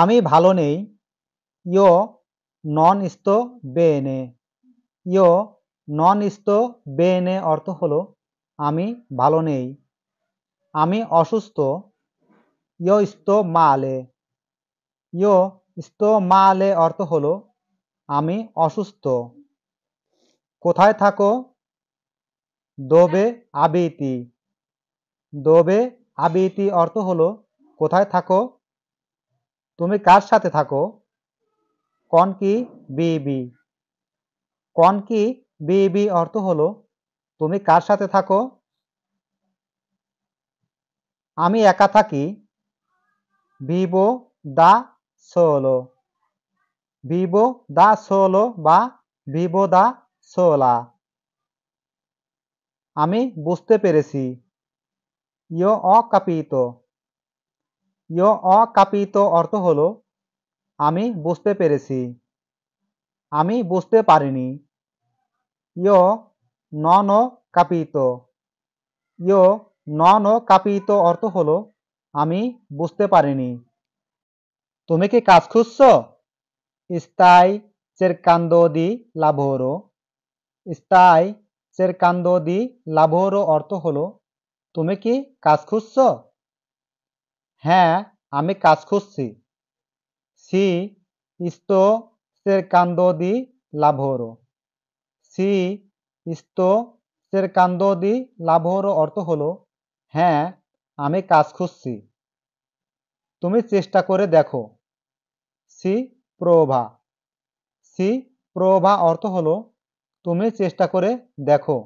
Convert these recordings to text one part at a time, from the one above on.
আমি ভালো নেই ইয় নন ইস্তো বেনে ইয় নন ইস্তো বেনে অর্থ হলো আমি ভালো নেই আমি অসুস্থ ইয় ইস্তো মালে ইয় ইস্তো মালে অর্থ হলো আমি অসুস্থ কোথায় থাকো দোবে আবিতি দোবে আবিতি অর্থ হলো কোথায় থাকো তুমি কার সাথে থাকো কন কি বিবি কন কি বিবি অর্থ হলো তুমি কার সাথে থাকো আমি একা থাকি ভিভো দা সোলো ভিভো দা সোলো বা ভিভো দা সোলা আমি বুঝতে পেরেছি ইয় অকাপিত ইয় অকাপিত অর্থ হল আমি বুঝতে পেরেছি আমি বুঝতে পারিনি ইয় নন কাপিত ইয় নন কাপিত অর্থ হল আমি বুঝতে পারিনি তুমি কি কাজ খুঁজছ স্তাই চেরকান্দো দি লাভর স্তাই চেরকান্দো দি লাভোরো অর্থ হলো তুমি কি কাজ খুঁজছ হ্যাঁ আমি কাজ খুঁজছি সি ইস্তো সেরকান্দো দি লাভর সি ইস্তো সেরকান্দো দি লাভর অর্থ হলো হ্যাঁ আমি কাজ খুঁজছি তুমি চেষ্টা করে দেখো সি প্রভা সি প্রভা অর্থ হলো তুমি চেষ্টা করে দেখো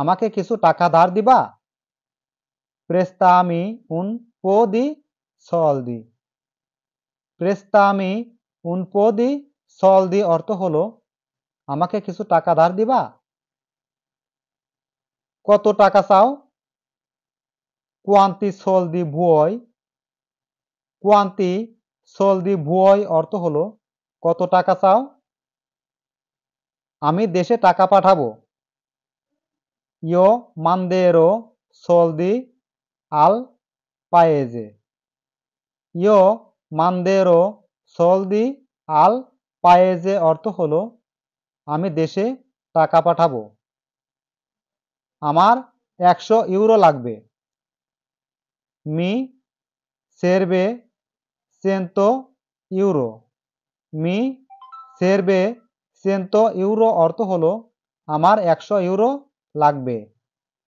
আমাকে কিছু টাকা ধার দিবা prestami un po' di soldi. Prestami un po' di soldi অর্থ হলো আমাকে কিছু টাকা ধার দিবা কত টাকা চাও কোয়ান্তি সলদি ভুয় কোয়ান্তি সলদি ভুয় অর্থ হলো কত টাকা চাও আমি দেশে টাকা পাঠাবো ইয় মান্দেরো সলদি আল পায়েজে ইয় মানদেরও সলদি আল পায়েজে অর্থ হলো আমি দেশে টাকা পাঠাবো আমার একশো ইউরো লাগবে মি সেরবে সেন্তো ইউরো মি সেরবে সেন্তো ইউরো অর্থ হলো আমার একশো ইউরো লাগবে